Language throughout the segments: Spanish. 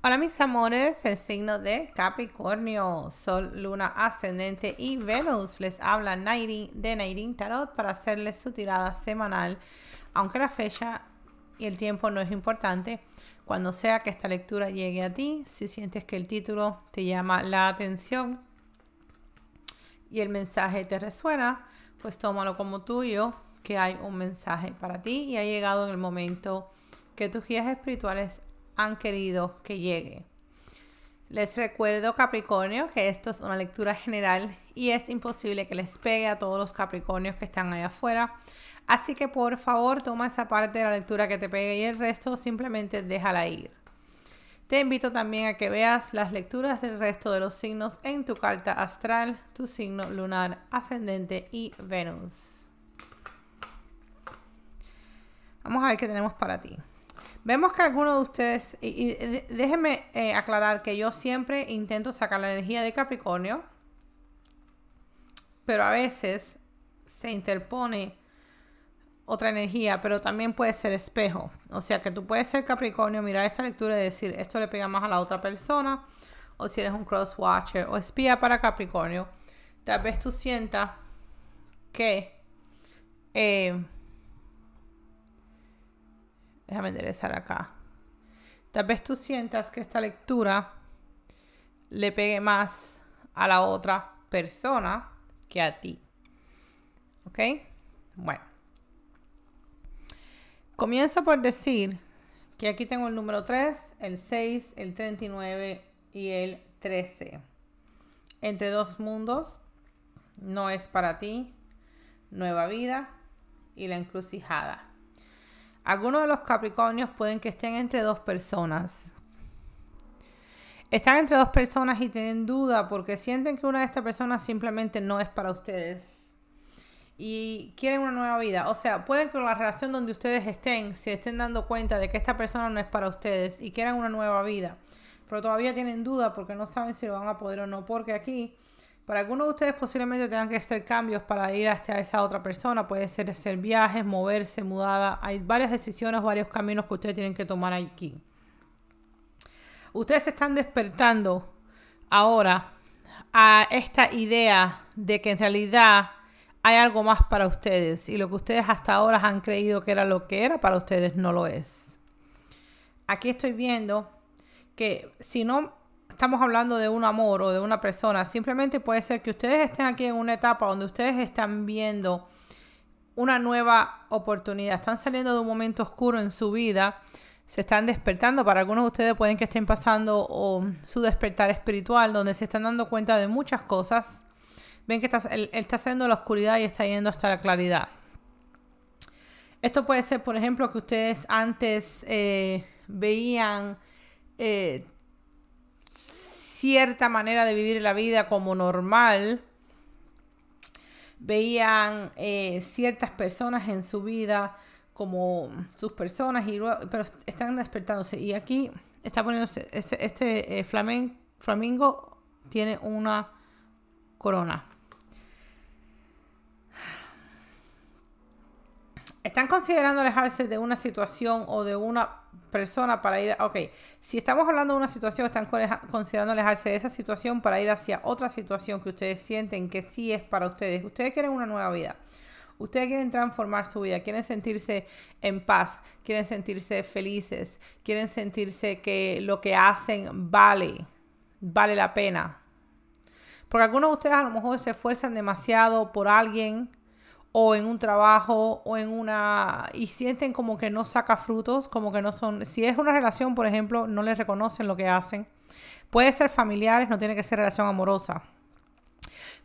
Hola mis amores, el signo de Capricornio, Sol, Luna, Ascendente y Venus. Les habla de Nairin Tarot para hacerles su tirada semanal. Aunque la fecha y el tiempo no es importante, cuando sea que esta lectura llegue a ti, si sientes que el título te llama la atención y el mensaje te resuena, pues tómalo como tuyo, que hay un mensaje para ti y ha llegado en el momento que tus guías espirituales han querido que llegue. Les recuerdo, Capricornio, que esto es una lectura general y es imposible que les pegue a todos los Capricornios que están allá afuera. Así que por favor, toma esa parte de la lectura que te pegue y el resto simplemente déjala ir. Te invito también a que veas las lecturas del resto de los signos en tu carta astral, tu signo lunar, ascendente y Venus. Vamos a ver qué tenemos para ti. Vemos que alguno de ustedes, y, déjenme eh, aclarar que yo siempre intento sacar la energía de Capricornio, pero a veces se interpone otra energía, pero también puede ser espejo. O sea que tú puedes ser Capricornio, mirar esta lectura y decir, esto le pega más a la otra persona, o si eres un cross watcher o espía para Capricornio, tal vez tú sientas que... Eh, Déjame enderezar acá. Tal vez tú sientas que esta lectura le pegue más a la otra persona que a ti. ¿Ok? Bueno. comienzo por decir que aquí tengo el número 3, el 6, el 39 y el 13. Entre dos mundos, no es para ti, nueva vida y la encrucijada. Algunos de los Capricornios pueden que estén entre dos personas. Están entre dos personas y tienen duda porque sienten que una de estas personas simplemente no es para ustedes. Y quieren una nueva vida. O sea, pueden que la relación donde ustedes estén, se estén dando cuenta de que esta persona no es para ustedes y quieran una nueva vida. Pero todavía tienen duda porque no saben si lo van a poder o no. Porque aquí para algunos de ustedes posiblemente tengan que hacer cambios para ir hasta esa otra persona. Puede ser hacer viajes, moverse, mudada. Hay varias decisiones, varios caminos que ustedes tienen que tomar aquí. Ustedes están despertando ahora a esta idea de que en realidad hay algo más para ustedes y lo que ustedes hasta ahora han creído que era lo que era para ustedes no lo es. Aquí estoy viendo que si no estamos hablando de un amor o de una persona, simplemente puede ser que ustedes estén aquí en una etapa donde ustedes están viendo una nueva oportunidad, están saliendo de un momento oscuro en su vida, se están despertando, para algunos de ustedes pueden que estén pasando su despertar espiritual, donde se están dando cuenta de muchas cosas, ven que está, él, está saliendo de la oscuridad y está yendo hasta la claridad. Esto puede ser, por ejemplo, que ustedes antes eh, veían eh, cierta manera de vivir la vida como normal, veían eh, ciertas personas en su vida como sus personas, pero están despertándose. Y aquí está poniéndose, este, este eh, flamenco. flamingo tiene una corona. Están considerando alejarse de una situación o de una persona para ir, ok, si estamos hablando de una situación, están considerando alejarse de esa situación para ir hacia otra situación que ustedes sienten que sí es para ustedes. Ustedes quieren una nueva vida. Ustedes quieren transformar su vida, quieren sentirse en paz, quieren sentirse felices, quieren sentirse que lo que hacen vale, vale la pena. Porque algunos de ustedes a lo mejor se esfuerzan demasiado por alguien, o en un trabajo o en una y sienten como que no saca frutos, como que no son, si es una relación, por ejemplo, no les reconocen lo que hacen. Puede ser familiares, no tiene que ser relación amorosa.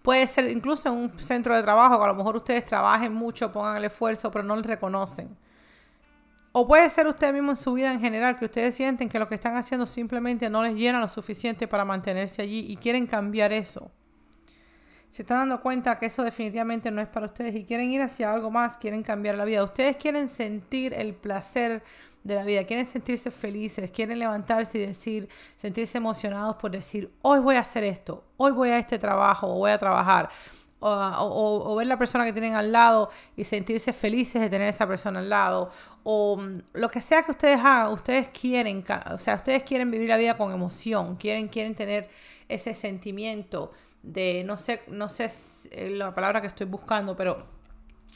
Puede ser incluso en un centro de trabajo, que a lo mejor ustedes trabajen mucho, pongan el esfuerzo, pero no les reconocen. O puede ser usted mismo en su vida en general, que ustedes sienten que lo que están haciendo simplemente no les llena lo suficiente para mantenerse allí y quieren cambiar eso se están dando cuenta que eso definitivamente no es para ustedes y quieren ir hacia algo más, quieren cambiar la vida. Ustedes quieren sentir el placer de la vida, quieren sentirse felices, quieren levantarse y decir, sentirse emocionados por decir, hoy voy a hacer esto, hoy voy a este trabajo, o voy a trabajar. O, ver la persona que tienen al lado y sentirse felices de tener esa persona al lado. O mm, lo que sea que ustedes hagan, ustedes quieren, o sea, ustedes quieren vivir la vida con emoción, quieren, quieren tener ese sentimiento de no sé, no sé eh, la palabra que estoy buscando, pero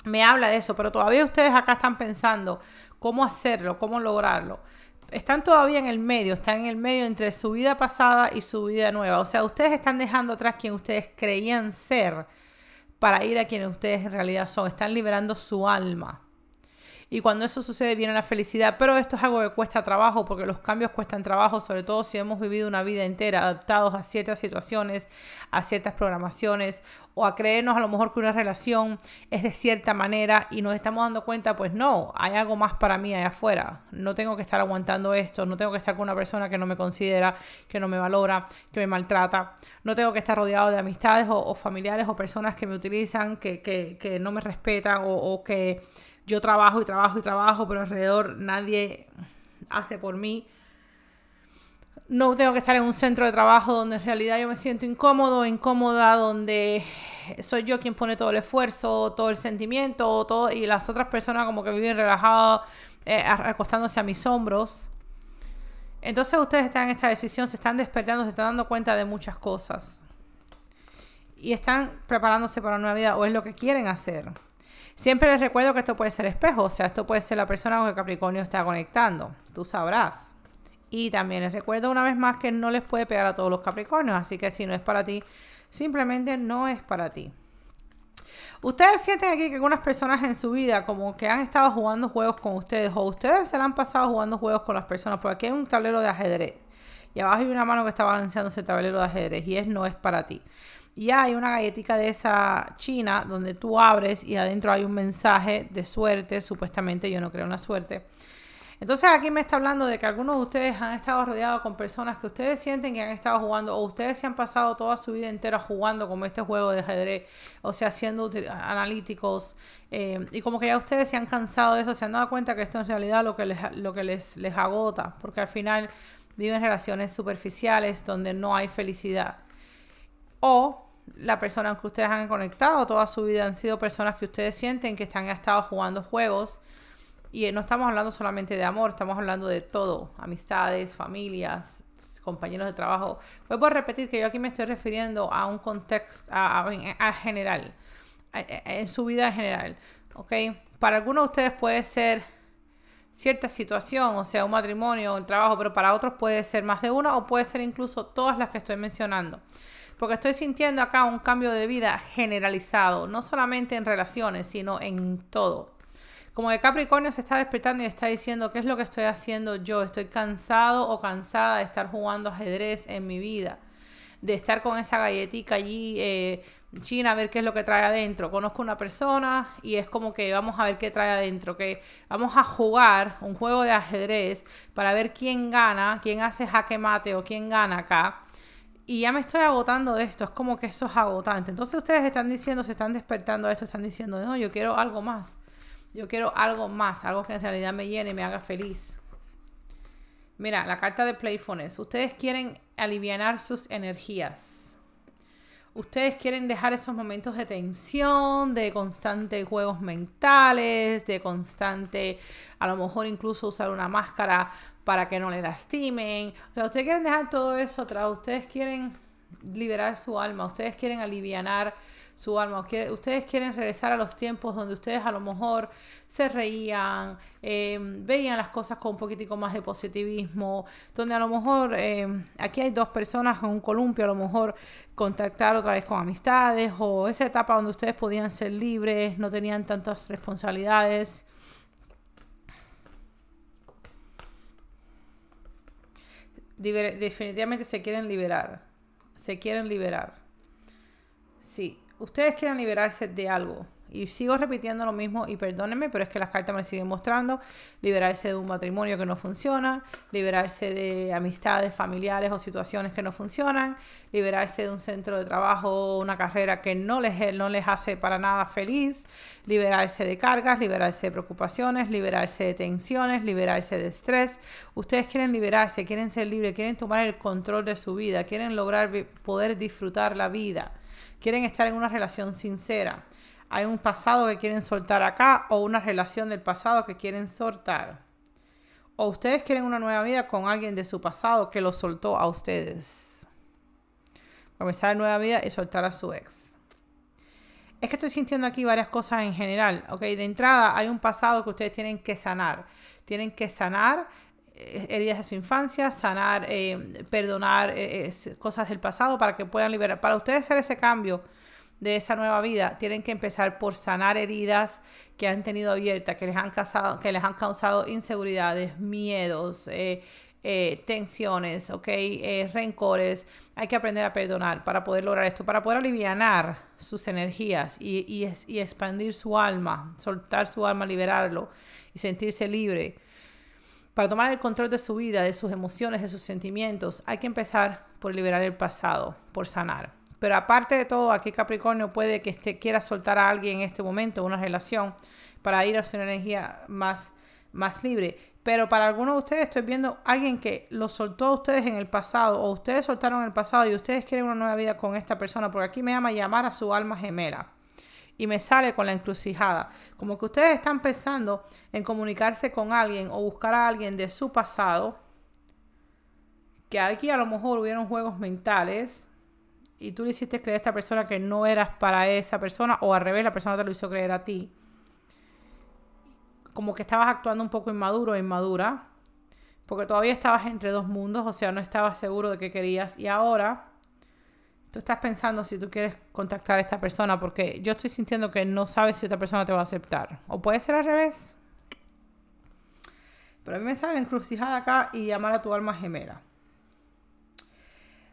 me habla de eso, pero todavía ustedes acá están pensando cómo hacerlo, cómo lograrlo. Están todavía en el medio, están en el medio entre su vida pasada y su vida nueva. O sea, ustedes están dejando atrás quien ustedes creían ser para ir a quienes ustedes en realidad son. Están liberando su alma y cuando eso sucede viene la felicidad. Pero esto es algo que cuesta trabajo porque los cambios cuestan trabajo, sobre todo si hemos vivido una vida entera adaptados a ciertas situaciones, a ciertas programaciones o a creernos a lo mejor que una relación es de cierta manera y nos estamos dando cuenta, pues no, hay algo más para mí allá afuera. No tengo que estar aguantando esto, no tengo que estar con una persona que no me considera, que no me valora, que me maltrata. No tengo que estar rodeado de amistades o, familiares o personas que me utilizan, que, que, que no me respetan o que yo trabajo y trabajo y trabajo, pero alrededor nadie hace por mí. No tengo que estar en un centro de trabajo donde en realidad yo me siento incómodo, incómoda, donde soy yo quien pone todo el esfuerzo, todo el sentimiento, todo, y las otras personas como que viven relajadas, eh, acostándose a mis hombros. Entonces ustedes están en esta decisión, se están despertando, se están dando cuenta de muchas cosas. Y están preparándose para una vida o es lo que quieren hacer. Siempre les recuerdo que esto puede ser espejo, o sea, esto puede ser la persona con que Capricornio está conectando. Tú sabrás. Y también les recuerdo una vez más que no les puede pegar a todos los Capricornios, así que si no es para ti, simplemente no es para ti. Ustedes sienten aquí que algunas personas en su vida como que han estado jugando juegos con ustedes o ustedes se han pasado jugando juegos con las personas, porque aquí hay un tablero de ajedrez y abajo hay una mano que está balanceando ese tablero de ajedrez y es no es para ti. Y hay una galletita de esa china donde tú abres y adentro hay un mensaje de suerte, supuestamente yo no creo en la suerte. Entonces aquí me está hablando de que algunos de ustedes han estado rodeados con personas que ustedes sienten que han estado jugando o ustedes se han pasado toda su vida entera jugando como este juego de ajedrez, o sea, siendo analíticos eh, y como que ya ustedes se han cansado de eso, se han dado cuenta que esto en realidad lo que les, lo que les, les agota, porque al final viven relaciones superficiales donde no hay felicidad. O la persona que ustedes han conectado toda su vida han sido personas que ustedes sienten que están estado jugando juegos. Y eh, no estamos hablando solamente de amor, estamos hablando de todo, amistades, familias, compañeros de trabajo. voy a repetir que yo aquí me estoy refiriendo a un contexto, a, general, en su vida en general, Para algunos de ustedes puede ser cierta situación, o sea, un matrimonio, un trabajo, pero para otros puede ser más de una o puede ser incluso todas las que estoy mencionando porque estoy sintiendo acá un cambio de vida generalizado, no solamente en relaciones, sino en todo. Como que Capricornio se está despertando y está diciendo, ¿qué es lo que estoy haciendo yo? Estoy cansado o cansada de estar jugando ajedrez en mi vida, de estar con esa galletita allí, eh, China, a ver qué es lo que trae adentro. Conozco una persona y es como que vamos a ver qué trae adentro, que vamos a jugar un juego de ajedrez para ver quién gana, quién hace jaque mate o quién gana acá y ya me estoy agotando de esto, es como que esto es agotante. Entonces ustedes están diciendo, se están despertando a esto, están diciendo, no, yo quiero algo más, yo quiero algo más, algo que en realidad me llene, me haga feliz. Mira, la carta de Playfulness, ustedes quieren aliviar sus energías. Ustedes quieren dejar esos momentos de tensión, de constante juegos mentales, de constante, a lo mejor incluso usar una máscara para que no le lastimen. O sea, ustedes quieren dejar todo eso atrás, ustedes quieren liberar su alma, ustedes quieren aliviar su alma, ustedes quieren regresar a los tiempos donde ustedes a lo mejor se reían, em, veían las cosas con un poquitico más de positivismo, donde a lo mejor em, aquí hay dos personas con un columpio, a lo mejor contactar otra vez con amistades o esa etapa donde ustedes podían ser libres, no tenían tantas responsabilidades. definitivamente se quieren liberar. Se quieren liberar. Sí, ustedes quieren liberarse de algo. Y sigo repitiendo lo mismo y perdónenme, pero es que las cartas me siguen mostrando. Liberarse de un matrimonio que no funciona, liberarse de amistades, familiares o situaciones que no funcionan, liberarse de un centro de trabajo o una carrera que no les, no les hace para nada feliz, liberarse de cargas, liberarse de preocupaciones, liberarse de tensiones, liberarse de estrés. Ustedes quieren liberarse, quieren ser libres, quieren tomar el control de su vida, quieren lograr poder disfrutar la vida, quieren estar en una relación sincera hay un pasado que quieren soltar acá o una relación del pasado que quieren soltar. O ustedes quieren una nueva vida con alguien de su pasado que lo soltó a ustedes. Comenzar una nueva vida y soltar a su ex. Es que estoy sintiendo aquí varias cosas en general, ¿ok? De entrada hay un pasado que ustedes tienen que sanar. Tienen que sanar eh, heridas de su infancia, sanar, eh, perdonar eh, cosas del pasado para que puedan liberar. Para ustedes hacer ese cambio, de esa nueva vida, tienen que empezar por sanar heridas que han tenido abiertas, que les han causado, que les han causado inseguridades, miedos, eh, eh, tensiones, eh, rencores. Hay que aprender a perdonar para poder lograr esto, para poder aliviar sus energías y expandir su alma, soltar su alma, liberarlo y sentirse libre. Para tomar el control de su vida, de sus emociones, de sus sentimientos, hay que empezar por liberar el pasado, por sanar. Pero aparte de todo, aquí Capricornio puede que esté quiera soltar a alguien en este momento, una relación, para ir a una energía más, más libre. Pero para algunos de ustedes estoy viendo alguien que lo soltó a ustedes en el pasado o ustedes soltaron en el pasado y ustedes quieren una nueva vida con esta persona, porque aquí me llama llamar a su alma gemela. Y me sale con la encrucijada. Como que ustedes están pensando en comunicarse con alguien o buscar a alguien de su pasado. Que aquí a lo mejor hubieron juegos mentales y tú le hiciste creer a esta persona que no eras para esa persona o al revés, la persona te lo hizo creer a ti. Como que estabas actuando un poco inmaduro o inmadura, porque todavía estabas entre dos mundos, o sea, no estabas seguro de qué querías y ahora tú estás pensando si tú quieres contactar a esta persona porque yo estoy sintiendo que no sabes si esta persona te va a aceptar o puede ser al revés. Pero a mí me sale encrucijada acá y llamar a tu alma gemela.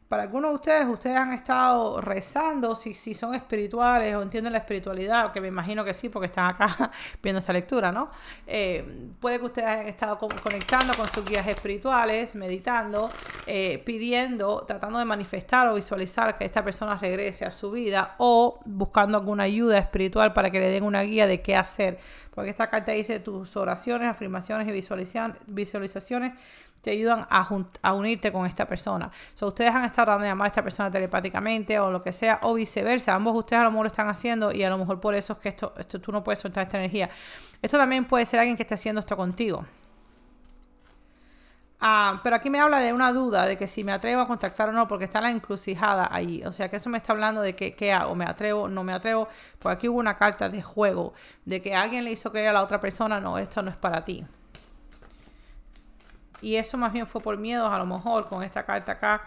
Para algunos de ustedes, ustedes han estado rezando, si, si son espirituales o entienden la espiritualidad, que me imagino que sí, porque están acá viendo esta lectura, ¿no? Eh, puede que ustedes hayan estado conectando con sus guías espirituales, meditando, eh, pidiendo, tratando de manifestar o visualizar que esta persona regrese a su vida o buscando alguna ayuda espiritual para que le den una guía de qué hacer. Porque esta carta dice tus oraciones, afirmaciones y visualizaciones te ayudan a, unirte con esta persona. O sea, ustedes han estado dando de llamar a esta persona telepáticamente o lo que sea, o viceversa. Ambos ustedes a lo mejor lo están haciendo y a lo mejor por eso es que esto, tú no puedes soltar esta energía. Esto también puede ser alguien que esté haciendo esto contigo. Ah, pero aquí me habla de una duda de que si me atrevo a contactar o no, porque está la encrucijada ahí. O sea, que eso me está hablando de que, qué hago, me atrevo, no me atrevo. Por aquí hubo una carta de juego, de que alguien le hizo creer a la otra persona, no, esto no es para ti. Y eso más bien fue por miedos, a lo mejor, con esta carta acá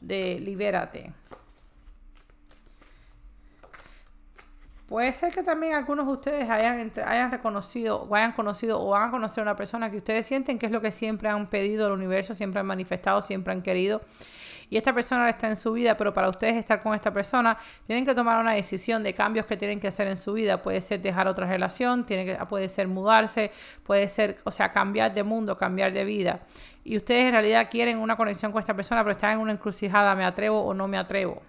de libérate. Puede ser que también algunos de ustedes hayan, hayan reconocido o hayan conocido o han conocido a una persona que ustedes sienten que es lo que siempre han pedido el universo, siempre han manifestado, siempre han querido y esta persona está en su vida, pero para ustedes estar con esta persona, tienen que tomar una decisión de cambios que tienen que hacer en su vida. Puede ser dejar otra relación, tiene puede ser mudarse, puede ser, o sea, cambiar de mundo, cambiar de vida. Y ustedes en realidad quieren una conexión con esta persona, pero están en una encrucijada, me atrevo o no me atrevo.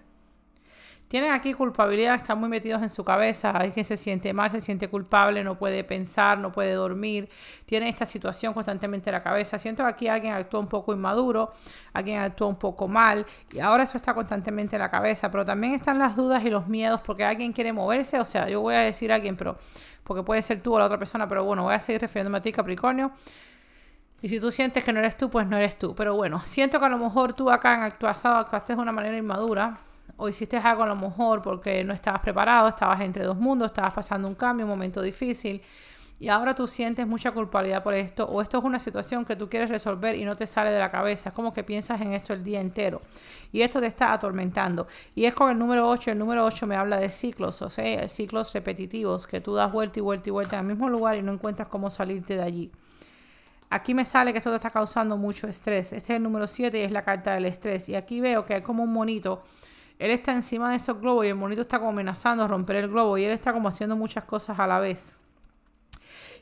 Tienen aquí culpabilidad, están muy metidos en su cabeza, Hay quien se siente mal, se siente culpable, no puede pensar, no puede dormir, tienen esta situación constantemente en la cabeza. Siento que aquí alguien actuó un poco inmaduro, alguien actuó un poco mal y ahora eso está constantemente en la cabeza, pero también están las dudas y los miedos porque alguien quiere moverse, o sea, yo voy a decir a alguien, pero porque puede ser tú o la otra persona, pero bueno, voy a seguir refiriéndome a ti, Capricornio. Y si tú sientes que no eres tú, pues no eres tú. Pero bueno, siento que a lo mejor tú acá en actuaste de una manera inmadura o hiciste algo a lo mejor porque no estabas preparado, estabas entre dos mundos, estabas pasando un cambio, un momento difícil y ahora tú sientes mucha culpabilidad por esto o esto es una situación que tú quieres resolver y no te sale de la cabeza, es como que piensas en esto el día entero y esto te está atormentando. Y es con el número 8, el número 8 me habla de ciclos, o sea, ciclos repetitivos que tú das vuelta y vuelta y vuelta en el mismo lugar y no encuentras cómo salirte de allí. Aquí me sale que esto te está causando mucho estrés. Este es el número 7 y es la carta del estrés. Y aquí veo que hay como un monito él está encima de esos globos y el monito está como amenazando a romper el globo y él está como haciendo muchas cosas a la vez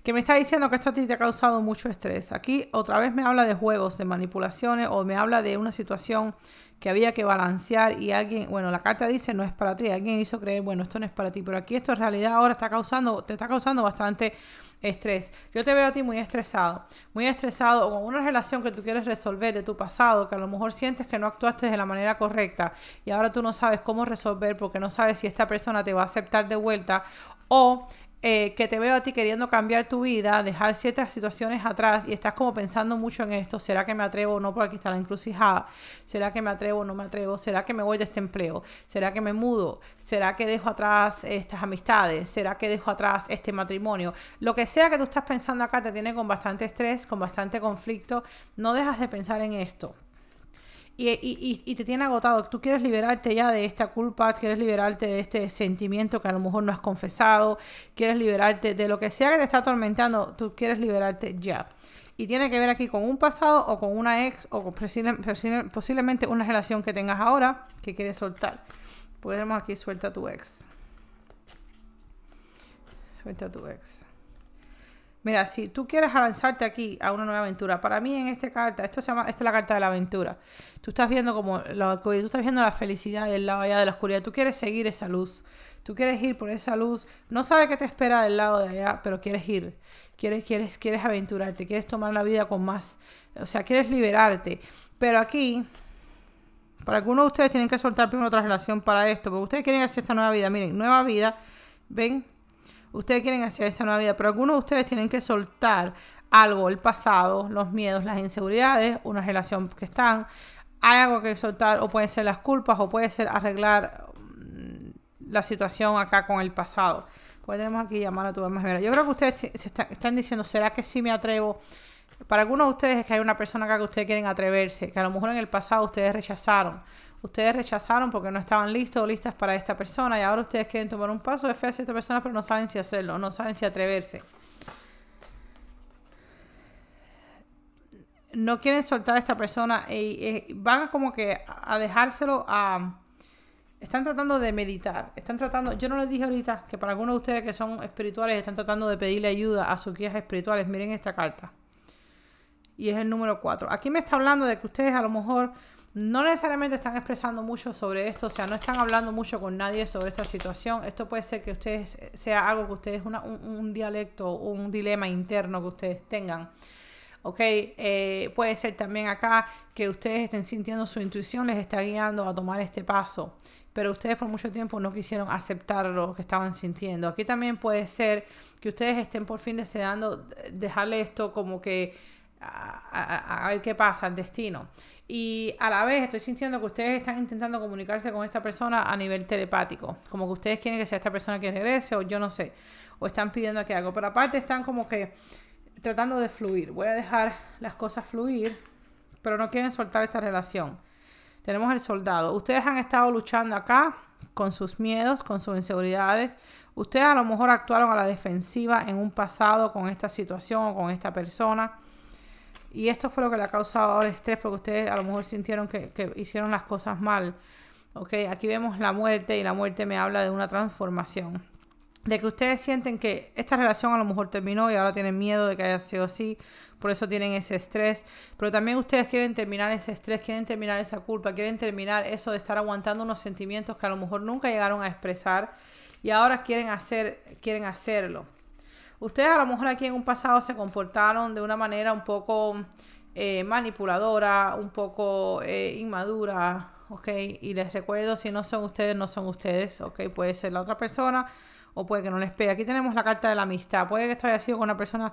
que me está diciendo que esto a ti te ha causado mucho estrés. Aquí otra vez me habla de juegos, de manipulaciones o me habla de una situación que había que balancear y alguien, bueno, la carta dice no es para ti, alguien hizo creer, bueno, esto no es para ti, pero aquí esto en realidad ahora está causando, te está causando bastante estrés. Yo te veo a ti muy estresado, muy estresado o con una relación que tú quieres resolver de tu pasado, que a lo mejor sientes que no actuaste de la manera correcta y ahora tú no sabes cómo resolver porque no sabes si esta persona te va a aceptar de vuelta o eh, que te veo a ti queriendo cambiar tu vida, dejar ciertas situaciones atrás y estás como pensando mucho en esto, ¿será que me atrevo o no? Porque aquí está la encrucijada, ¿será que me atrevo o no me atrevo? ¿Será que me voy de este empleo? ¿Será que me mudo? ¿Será que dejo atrás estas amistades? ¿Será que dejo atrás este matrimonio? Lo que sea que tú estás pensando acá te tiene con bastante estrés, con bastante conflicto, no dejas de pensar en esto y, te tiene agotado. Tú quieres liberarte ya de esta culpa, quieres liberarte de este sentimiento que a lo mejor no has confesado, quieres liberarte de lo que sea que te está atormentando, tú quieres liberarte ya. Y tiene que ver aquí con un pasado o con una ex o posiblemente una relación que tengas ahora que quieres soltar. Podemos aquí suelta tu ex. Suelta tu ex. Mira, si tú quieres avanzarte aquí a una nueva aventura, para mí en esta carta, esto se llama, esta es la carta de la aventura. Tú estás viendo como, la, tú estás viendo la felicidad del lado allá de la oscuridad. Tú quieres seguir esa luz. Tú quieres ir por esa luz. No sabes qué te espera del lado de allá, pero quieres ir. Quieres, quieres, quieres aventurarte. Quieres tomar la vida con más. O sea, quieres liberarte. Pero aquí, para algunos de ustedes tienen que soltar primero otra relación para esto, porque ustedes quieren hacer esta nueva vida. Miren, nueva vida. Ven, Ustedes quieren hacer esa nueva vida, pero algunos de ustedes tienen que soltar algo, el pasado, los miedos, las inseguridades, una relación que están. Hay algo que soltar, o pueden ser las culpas, o puede ser arreglar mm, la situación acá con el pasado. Pues tenemos aquí llamar a tu alma Yo creo que ustedes están diciendo, ¿será que sí me atrevo para algunos de ustedes es que hay una persona acá que ustedes quieren atreverse, que a lo mejor en el pasado ustedes rechazaron. Ustedes rechazaron porque no estaban listos o listas para esta persona y ahora ustedes quieren tomar un paso de fe hacia esta persona, pero no saben si hacerlo, no saben si atreverse. No quieren soltar a esta persona y, van como que a dejárselo a... Están tratando de meditar, están tratando, yo no les dije ahorita que para algunos de ustedes que son espirituales están tratando de pedirle ayuda a sus guías espirituales, miren esta carta y es el número 4. Aquí me está hablando de que ustedes a lo mejor no necesariamente están expresando mucho sobre esto, o sea, no están hablando mucho con nadie sobre esta situación. Esto puede ser que ustedes sea algo que ustedes, un, dialecto, un dilema interno que ustedes tengan. ¿Ok? Eh, puede ser también acá que ustedes estén sintiendo su intuición, les está guiando a tomar este paso, pero ustedes por mucho tiempo no quisieron aceptar lo que estaban sintiendo. Aquí también puede ser que ustedes estén por fin deseando dejarle esto como que a, ver qué pasa, al destino. Y a la vez estoy sintiendo que ustedes están intentando comunicarse con esta persona a nivel telepático, como que ustedes quieren que sea esta persona que regrese o yo no sé, o están pidiendo que algo, pero aparte están como que tratando de fluir, voy a dejar las cosas fluir, pero no quieren soltar esta relación. Tenemos el soldado, ustedes han estado luchando acá con sus miedos, con sus inseguridades, ustedes a lo mejor actuaron a la defensiva en un pasado con esta situación o con esta persona y esto fue lo que le ha causado ahora estrés porque ustedes a lo mejor sintieron que, hicieron las cosas mal. Okay, aquí vemos la muerte y la muerte me habla de una transformación. De que ustedes sienten que esta relación a lo mejor terminó y ahora tienen miedo de que haya sido así, por eso tienen ese estrés, pero también ustedes quieren terminar ese estrés, quieren terminar esa culpa, quieren terminar eso de estar aguantando unos sentimientos que a lo mejor nunca llegaron a expresar y ahora quieren, hacer, quieren hacerlo ustedes a lo mejor aquí en un pasado se comportaron de una manera un poco eh, manipuladora, un poco eh, inmadura, ¿ok? Y les recuerdo, si no son ustedes, no son ustedes, ¿ok? Puede ser la otra persona o puede que no les pegue. Aquí tenemos la carta de la amistad. Puede que esto haya sido con una persona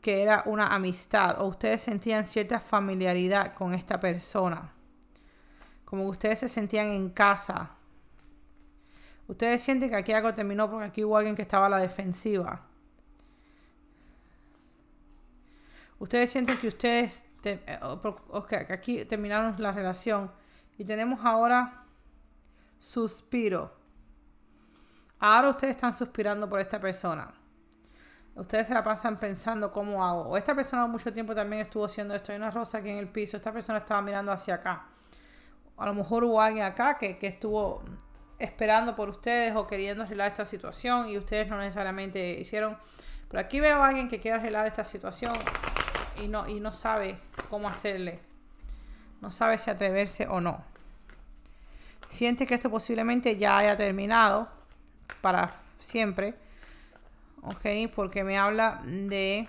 que era una amistad o ustedes sentían cierta familiaridad con esta persona. Como ustedes se sentían en casa. Ustedes sienten que aquí algo terminó porque aquí hubo alguien que estaba a la defensiva. ustedes sienten que ustedes eh, aquí terminaron la relación y tenemos ahora suspiro. Ahora ustedes están suspirando por esta persona. Ustedes se la pasan pensando cómo hago. esta persona mucho tiempo también estuvo haciendo esto. Hay una rosa aquí en el piso. Esta persona estaba mirando hacia acá. A lo mejor hubo alguien acá que, estuvo esperando por ustedes o queriendo arreglar esta situación y ustedes no necesariamente hicieron. Pero aquí veo a alguien que quiere arreglar esta situación y no, y no sabe cómo hacerle. No sabe si atreverse o no. Siente que esto posiblemente ya haya terminado para siempre. Ok, porque me habla de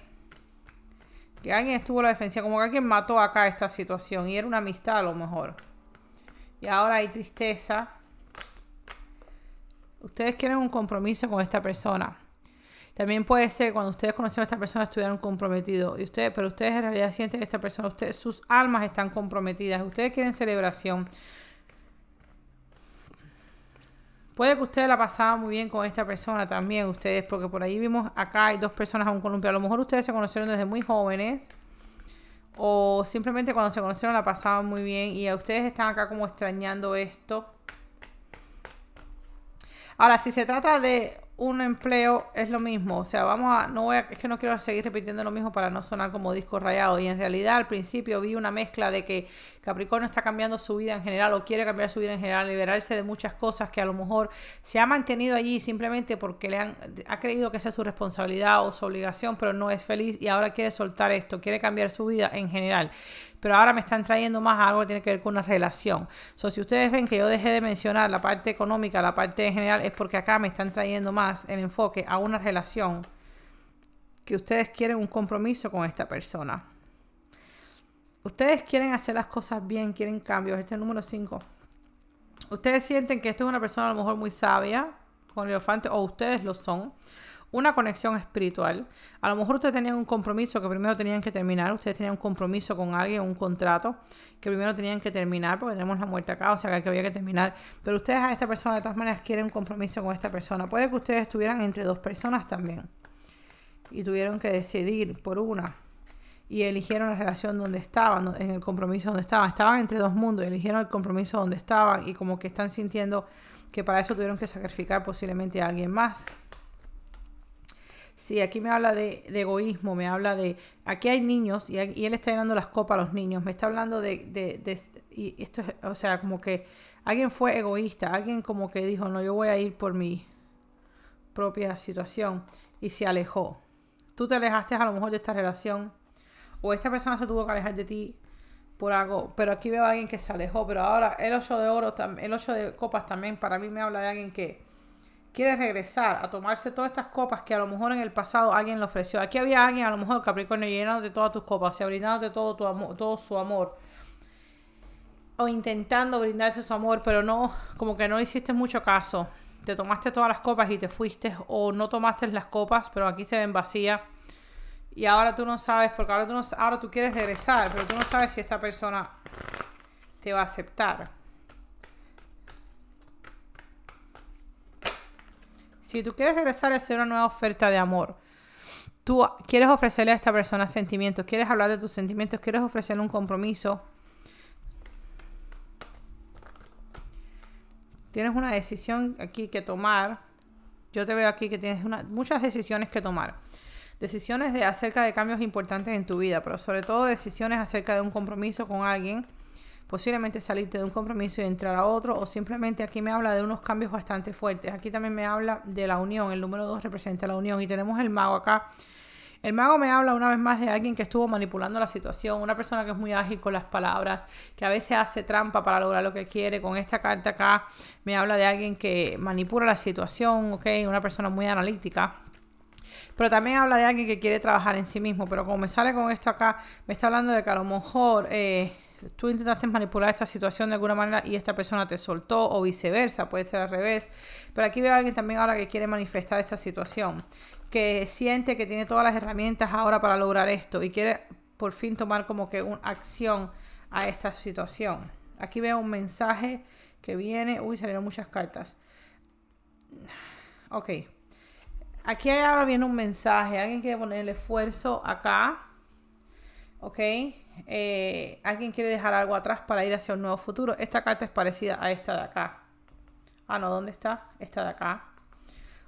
que alguien estuvo la defensa, como que alguien mató acá esta situación y era una amistad a lo mejor. Y ahora hay tristeza. Ustedes quieren un compromiso con esta persona. También puede ser cuando ustedes conocieron a esta persona estuvieron comprometidos. Y ustedes, pero ustedes en realidad sienten que esta persona, ustedes, sus almas están comprometidas. Ustedes quieren celebración. Puede que ustedes la pasaban muy bien con esta persona también, ustedes, porque por ahí vimos acá hay dos personas a un columpio. A lo mejor ustedes se conocieron desde muy jóvenes o simplemente cuando se conocieron la pasaban muy bien y a ustedes están acá como extrañando esto. Ahora, si se trata de un empleo es lo mismo. O sea, vamos a, no voy es que no quiero seguir repitiendo lo mismo para no sonar como disco rayado. Y en realidad al principio vi una mezcla de que Capricornio está cambiando su vida en general o quiere cambiar su vida en general, liberarse de muchas cosas que a lo mejor se ha mantenido allí simplemente porque le han, ha creído que esa es su responsabilidad o su obligación, pero no es feliz y ahora quiere soltar esto, quiere cambiar su vida en general pero ahora me están trayendo más algo que tiene que ver con una relación. So, si ustedes ven que yo dejé de mencionar la parte económica, la parte general, es porque acá me están trayendo más el enfoque a una relación que ustedes quieren un compromiso con esta persona. Ustedes quieren hacer las cosas bien, quieren cambios. Este es el número 5. Ustedes sienten que esta es una persona a lo mejor muy sabia con el elefante, o ustedes lo son una conexión espiritual. A lo mejor ustedes tenían un compromiso que primero tenían que terminar, ustedes tenían un compromiso con alguien, un contrato que primero tenían que terminar porque tenemos la muerte acá, o sea que había que terminar. Pero ustedes a esta persona de todas maneras quieren un compromiso con esta persona. Puede que ustedes estuvieran entre dos personas también y tuvieron que decidir por una y eligieron la relación donde estaban, en el compromiso donde estaban. Estaban entre dos mundos, eligieron el compromiso donde estaban y como que están sintiendo que para eso tuvieron que sacrificar posiblemente a alguien más. Sí, aquí me habla de, egoísmo, me habla de... Aquí hay niños y, él está llenando las copas a los niños, me está hablando de... de, y esto o sea, como que alguien fue egoísta, alguien como que dijo, no, yo voy a ir por mi propia situación y se alejó. Tú te alejaste a lo mejor de esta relación o esta persona se tuvo que alejar de ti por algo, pero aquí veo a alguien que se alejó, pero ahora el ocho de oro, el ocho de copas también para mí me habla de alguien que quieres regresar a tomarse todas estas copas que a lo mejor en el pasado alguien le ofreció. Aquí había alguien, a lo mejor Capricornio, llenándote todas tus copas, o sea, brindándote todo, tu amor, todo su amor. O intentando brindarse su amor, pero no, como que no hiciste mucho caso. Te tomaste todas las copas y te fuiste, o no tomaste las copas, pero aquí se ven vacías. Y ahora tú no sabes, porque ahora tú, no, ahora tú quieres regresar, pero tú no sabes si esta persona te va a aceptar. Si tú quieres regresar a hacer una nueva oferta de amor, tú quieres ofrecerle a esta persona sentimientos, quieres hablar de tus sentimientos, quieres ofrecerle un compromiso, tienes una decisión aquí que tomar. Yo te veo aquí que tienes muchas decisiones que tomar. Decisiones de, acerca de cambios importantes en tu vida, pero sobre todo decisiones acerca de un compromiso con alguien posiblemente salirte de un compromiso y entrar a otro, o simplemente aquí me habla de unos cambios bastante fuertes. Aquí también me habla de la unión, el número 2 representa la unión y tenemos el mago acá. El mago me habla una vez más de alguien que estuvo manipulando la situación, una persona que es muy ágil con las palabras, que a veces hace trampa para lograr lo que quiere. Con esta carta acá me habla de alguien que manipula la situación, Una persona muy analítica, pero también habla de alguien que quiere trabajar en sí mismo. Pero como me sale con esto acá, me está hablando de que a lo mejor eh, tú intentaste manipular esta situación de alguna manera y esta persona te soltó o viceversa, puede ser al revés. Pero aquí veo a alguien también ahora que quiere manifestar esta situación, que siente que tiene todas las herramientas ahora para lograr esto y quiere por fin tomar como que una acción a esta situación. Aquí veo un mensaje que viene, uy, salieron muchas cartas. Ok. Aquí ahora viene un mensaje, alguien quiere poner el esfuerzo acá. ¿ok? Eh, alguien quiere dejar algo atrás para ir hacia un nuevo futuro. Esta carta es parecida a esta de acá. Ah, no, ¿dónde está? Esta de acá.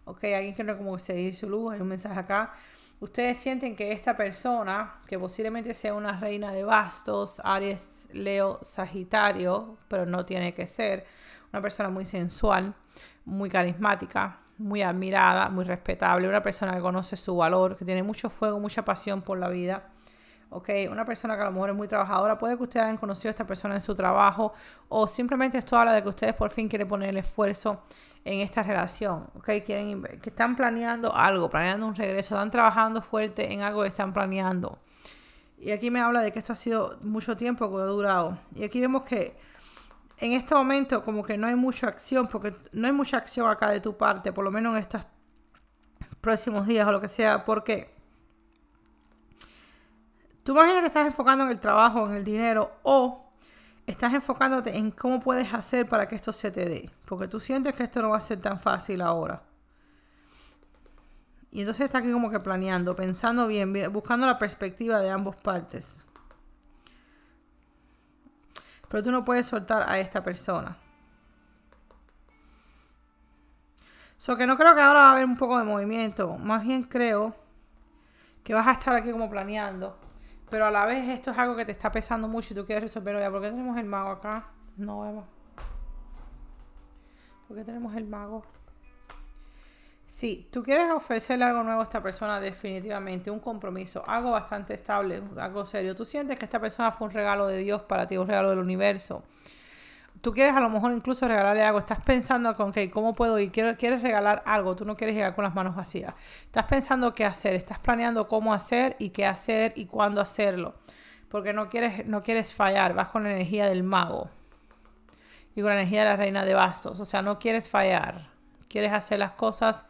Ok, alguien quiere como seguir su luz. Hay un mensaje acá. Ustedes sienten que esta persona, que posiblemente sea una reina de bastos, Aries, Leo, Sagitario, pero no tiene que ser, una persona muy sensual, muy carismática, muy admirada, muy respetable, una persona que conoce su valor, que tiene mucho fuego, mucha pasión por la vida una persona que a lo mejor es muy trabajadora, puede que ustedes hayan conocido a esta persona en su trabajo o simplemente esto habla de que ustedes por fin quieren poner el esfuerzo en esta relación, ¿ok? Quieren, que están planeando algo, planeando un regreso, están trabajando fuerte en algo que están planeando. Y aquí me habla de que esto ha sido mucho tiempo que ha durado. Y aquí vemos que en este momento como que no hay mucha acción, porque no hay mucha acción acá de tu parte, por lo menos en estos próximos días o lo que sea, porque Tú imaginas que estás enfocando en el trabajo, en el dinero o estás enfocándote en cómo puedes hacer para que esto se te dé, porque tú sientes que esto no va a ser tan fácil ahora. Y entonces está aquí como que planeando, pensando bien, buscando la perspectiva de ambas partes. Pero tú no puedes soltar a esta persona. So que no creo que ahora va a haber un poco de movimiento. Más bien creo que vas a estar aquí como planeando. Pero a la vez esto es algo que te está pesando mucho y tú quieres resolverlo ya. ¿Por qué tenemos el mago acá? No Eva. ¿Por qué tenemos el mago? sí, tú quieres ofrecerle algo nuevo a esta persona, definitivamente, un compromiso, algo bastante estable, algo serio. Tú sientes que esta persona fue un regalo de Dios para ti, un regalo del universo tú quieres a lo mejor incluso regalarle algo, estás pensando con, qué, ¿cómo puedo ir? Quiero, quieres regalar algo, tú no quieres llegar con las manos vacías. Estás pensando qué hacer, estás planeando cómo hacer y qué hacer y cuándo hacerlo, porque no quieres, no quieres fallar, vas con la energía del mago y con la energía de la reina de bastos, o sea, no quieres fallar, quieres hacer las cosas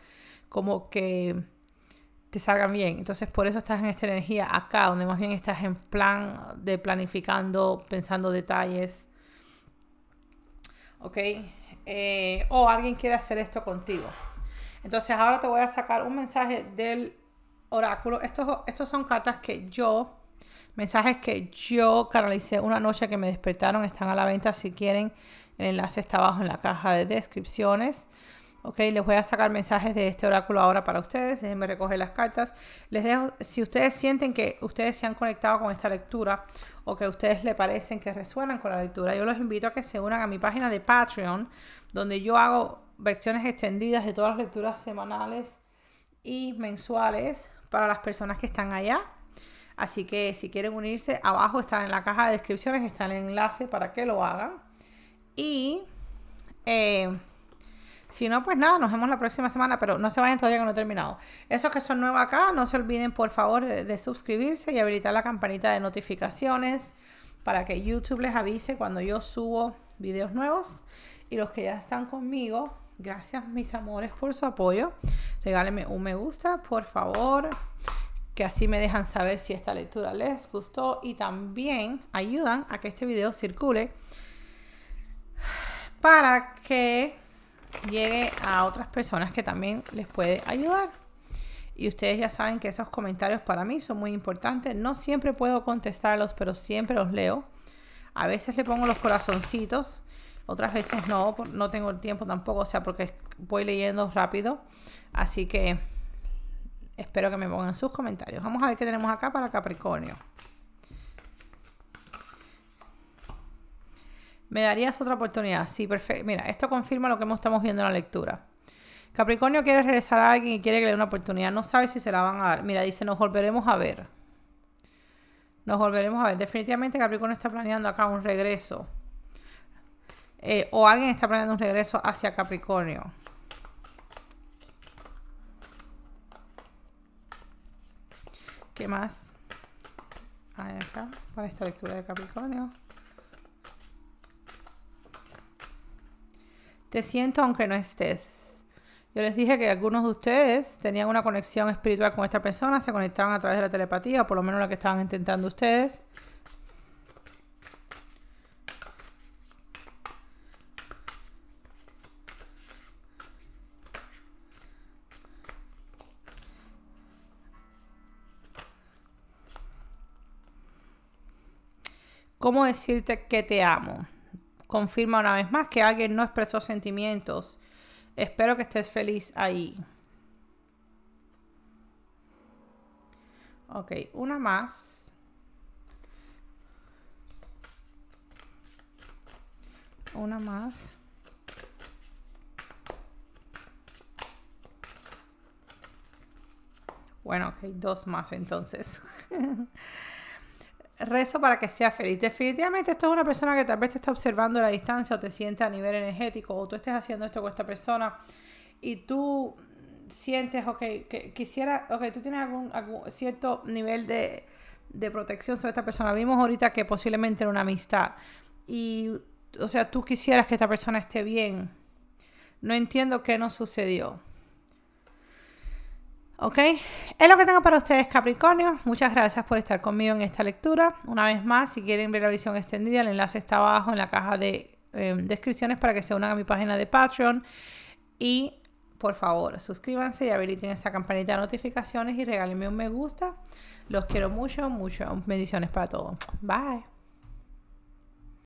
como que te salgan bien. Entonces, por eso estás en esta energía acá, donde más bien estás en plan de planificando, pensando detalles, ¿ok? Eh, o alguien quiere hacer esto contigo. Entonces ahora te voy a sacar un mensaje del oráculo. Estos, estos son cartas que yo, mensajes que yo canalicé una noche que me despertaron, están a la venta si quieren. El enlace está abajo en la caja de descripciones. Ok, les voy a sacar mensajes de este oráculo ahora para ustedes. Déjenme recoger las cartas. Les dejo, si ustedes sienten que ustedes se han conectado con esta lectura o que a ustedes les parecen que resuenan con la lectura, yo los invito a que se unan a mi página de Patreon, donde yo hago versiones extendidas de todas las lecturas semanales y mensuales para las personas que están allá. Así que si quieren unirse, abajo está en la caja de descripciones, está el enlace para que lo hagan. Y eh, si no, pues nada, nos vemos la próxima semana, pero no se vayan todavía que no he terminado. Esos que son nuevos acá, no se olviden por favor de, suscribirse y habilitar la campanita de notificaciones para que YouTube les avise cuando yo subo videos nuevos. Y los que ya están conmigo, gracias mis amores por su apoyo. Regálenme un me gusta, por favor, que así me dejan saber si esta lectura les gustó y también ayudan a que este video circule para que llegue a otras personas que también les puede ayudar. Y ustedes ya saben que esos comentarios para mí son muy importantes. No siempre puedo contestarlos, pero siempre los leo. A veces le pongo los corazoncitos, otras veces no, no tengo el tiempo tampoco, o sea, porque voy leyendo rápido. Así que espero que me pongan sus comentarios. Vamos a ver qué tenemos acá para Capricornio. ¿Me darías otra oportunidad? Sí, perfecto. Mira, esto confirma lo que estamos viendo en la lectura. Capricornio quiere regresar a alguien y quiere que le dé una oportunidad. No sabe si se la van a dar. Mira, dice, nos volveremos a ver. Nos volveremos a ver. Definitivamente Capricornio está planeando acá un regreso. Eh, o alguien está planeando un regreso hacia Capricornio. ¿Qué más Ahí acá para esta lectura de Capricornio? Te siento aunque no estés. Yo les dije que algunos de ustedes tenían una conexión espiritual con esta persona, se conectaban a través de la telepatía, o por lo menos la que estaban intentando ustedes. ¿Cómo decirte que te amo? confirma una vez más que alguien no expresó sentimientos. Espero que estés feliz ahí. Ok, una más. Una más. Bueno, ok, dos más entonces. rezo para que sea feliz. Definitivamente esto es una persona que tal vez te está observando a la distancia o te siente a nivel energético o tú estés haciendo esto con esta persona y tú sientes, ok, que quisiera, que tú tienes algún, cierto nivel de, protección sobre esta persona. Vimos ahorita que posiblemente era una amistad y, o sea, tú quisieras que esta persona esté bien. No entiendo qué no sucedió. ¿Ok? Es lo que tengo para ustedes, Capricornio. Muchas gracias por estar conmigo en esta lectura. Una vez más, si quieren ver la visión extendida, el enlace está abajo en la caja de em, descripciones para que se unan a mi página de Patreon. Y por favor, suscríbanse y habiliten esa campanita de notificaciones y regálenme un me gusta. Los quiero mucho, mucho. Bendiciones para todos. Bye.